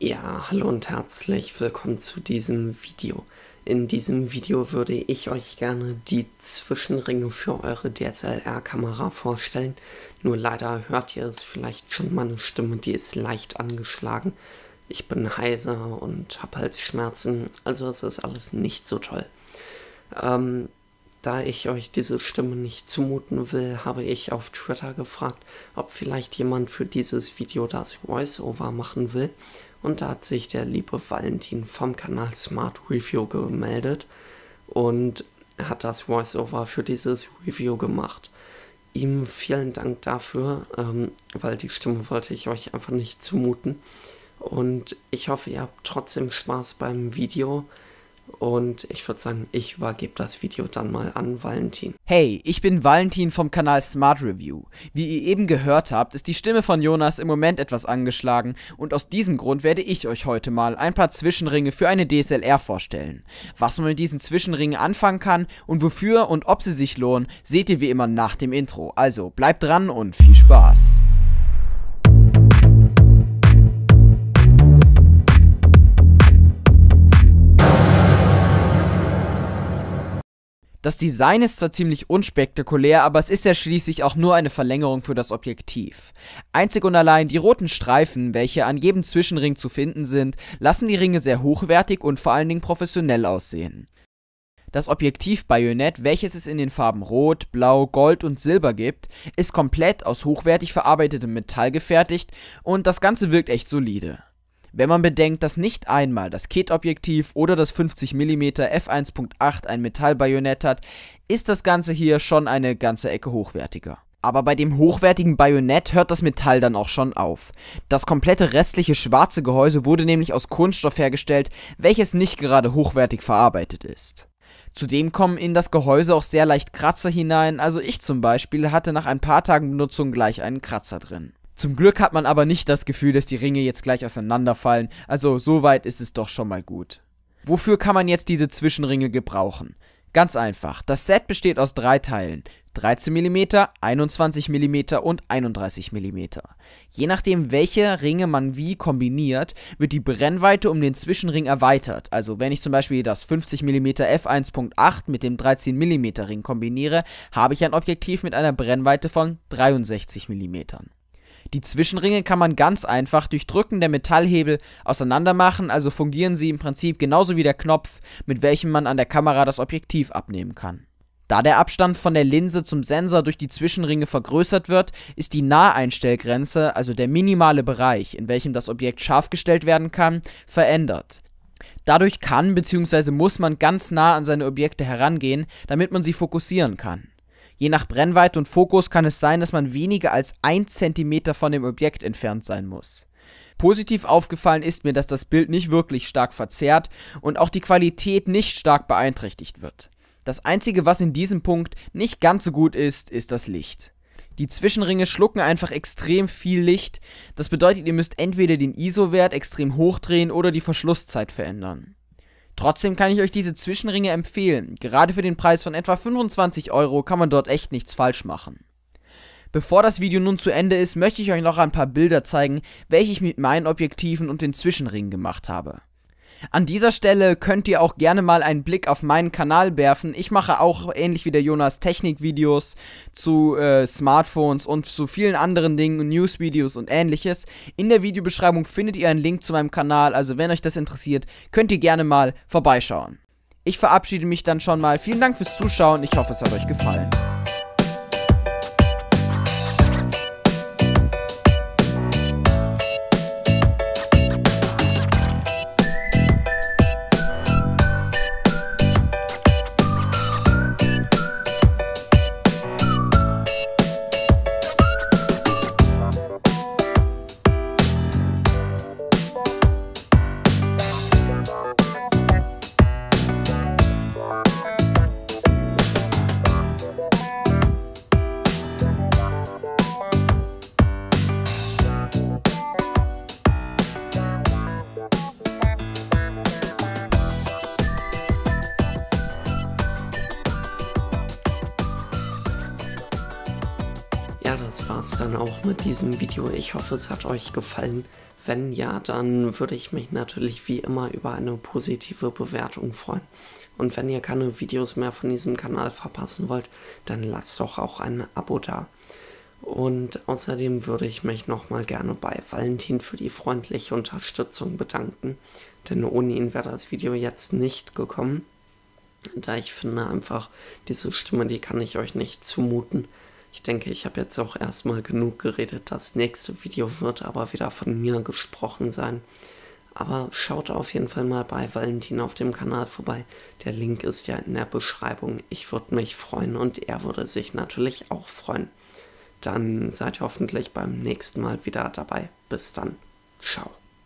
Ja, hallo und herzlich willkommen zu diesem Video. In diesem Video würde ich euch gerne die Zwischenringe für eure DSLR-Kamera vorstellen. Nur leider hört ihr es vielleicht schon, meine Stimme, die ist leicht angeschlagen. Ich bin heiser und habe Halsschmerzen, also es ist alles nicht so toll. Ähm, da ich euch diese Stimme nicht zumuten will, habe ich auf Twitter gefragt, ob vielleicht jemand für dieses Video das Voiceover machen will. Und da hat sich der liebe Valentin vom Kanal Smart Review gemeldet und hat das Voiceover für dieses Review gemacht. Ihm vielen Dank dafür, ähm, weil die Stimme wollte ich euch einfach nicht zumuten. Und ich hoffe, ihr habt trotzdem Spaß beim Video. Und ich würde sagen, ich übergebe das Video dann mal an Valentin. Hey, ich bin Valentin vom Kanal Smart Review. Wie ihr eben gehört habt, ist die Stimme von Jonas im Moment etwas angeschlagen und aus diesem Grund werde ich euch heute mal ein paar Zwischenringe für eine DSLR vorstellen. Was man mit diesen Zwischenringen anfangen kann und wofür und ob sie sich lohnen, seht ihr wie immer nach dem Intro. Also bleibt dran und viel Spaß. Das Design ist zwar ziemlich unspektakulär, aber es ist ja schließlich auch nur eine Verlängerung für das Objektiv. Einzig und allein die roten Streifen, welche an jedem Zwischenring zu finden sind, lassen die Ringe sehr hochwertig und vor allen Dingen professionell aussehen. Das Objektiv Objektivbajonett, welches es in den Farben Rot, Blau, Gold und Silber gibt, ist komplett aus hochwertig verarbeitetem Metall gefertigt und das Ganze wirkt echt solide. Wenn man bedenkt, dass nicht einmal das Ket-Objektiv oder das 50mm f1.8 ein Metallbajonett hat, ist das Ganze hier schon eine ganze Ecke hochwertiger. Aber bei dem hochwertigen Bajonett hört das Metall dann auch schon auf. Das komplette restliche schwarze Gehäuse wurde nämlich aus Kunststoff hergestellt, welches nicht gerade hochwertig verarbeitet ist. Zudem kommen in das Gehäuse auch sehr leicht Kratzer hinein, also ich zum Beispiel hatte nach ein paar Tagen Benutzung gleich einen Kratzer drin. Zum Glück hat man aber nicht das Gefühl, dass die Ringe jetzt gleich auseinanderfallen, also soweit ist es doch schon mal gut. Wofür kann man jetzt diese Zwischenringe gebrauchen? Ganz einfach, das Set besteht aus drei Teilen, 13 mm, 21 mm und 31 mm. Je nachdem, welche Ringe man wie kombiniert, wird die Brennweite um den Zwischenring erweitert. Also wenn ich zum Beispiel das 50 mm f1.8 mit dem 13 mm Ring kombiniere, habe ich ein Objektiv mit einer Brennweite von 63 mm. Die Zwischenringe kann man ganz einfach durch Drücken der Metallhebel auseinander machen, also fungieren sie im Prinzip genauso wie der Knopf, mit welchem man an der Kamera das Objektiv abnehmen kann. Da der Abstand von der Linse zum Sensor durch die Zwischenringe vergrößert wird, ist die Naheinstellgrenze, also der minimale Bereich, in welchem das Objekt scharf gestellt werden kann, verändert. Dadurch kann bzw. muss man ganz nah an seine Objekte herangehen, damit man sie fokussieren kann. Je nach Brennweite und Fokus kann es sein, dass man weniger als 1 cm von dem Objekt entfernt sein muss. Positiv aufgefallen ist mir, dass das Bild nicht wirklich stark verzerrt und auch die Qualität nicht stark beeinträchtigt wird. Das einzige, was in diesem Punkt nicht ganz so gut ist, ist das Licht. Die Zwischenringe schlucken einfach extrem viel Licht. Das bedeutet, ihr müsst entweder den ISO-Wert extrem hochdrehen oder die Verschlusszeit verändern. Trotzdem kann ich euch diese Zwischenringe empfehlen. Gerade für den Preis von etwa 25 Euro kann man dort echt nichts falsch machen. Bevor das Video nun zu Ende ist, möchte ich euch noch ein paar Bilder zeigen, welche ich mit meinen Objektiven und den Zwischenringen gemacht habe. An dieser Stelle könnt ihr auch gerne mal einen Blick auf meinen Kanal werfen. Ich mache auch ähnlich wie der Jonas Technikvideos zu äh, Smartphones und zu vielen anderen Dingen, Newsvideos und ähnliches. In der Videobeschreibung findet ihr einen Link zu meinem Kanal, also wenn euch das interessiert, könnt ihr gerne mal vorbeischauen. Ich verabschiede mich dann schon mal. Vielen Dank fürs Zuschauen. Ich hoffe, es hat euch gefallen. das war es dann auch mit diesem Video. Ich hoffe, es hat euch gefallen. Wenn ja, dann würde ich mich natürlich wie immer über eine positive Bewertung freuen. Und wenn ihr keine Videos mehr von diesem Kanal verpassen wollt, dann lasst doch auch ein Abo da. Und außerdem würde ich mich nochmal gerne bei Valentin für die freundliche Unterstützung bedanken, denn ohne ihn wäre das Video jetzt nicht gekommen. Da ich finde einfach, diese Stimme, die kann ich euch nicht zumuten. Ich denke, ich habe jetzt auch erstmal genug geredet. Das nächste Video wird aber wieder von mir gesprochen sein. Aber schaut auf jeden Fall mal bei Valentin auf dem Kanal vorbei. Der Link ist ja in der Beschreibung. Ich würde mich freuen und er würde sich natürlich auch freuen. Dann seid hoffentlich beim nächsten Mal wieder dabei. Bis dann. Ciao.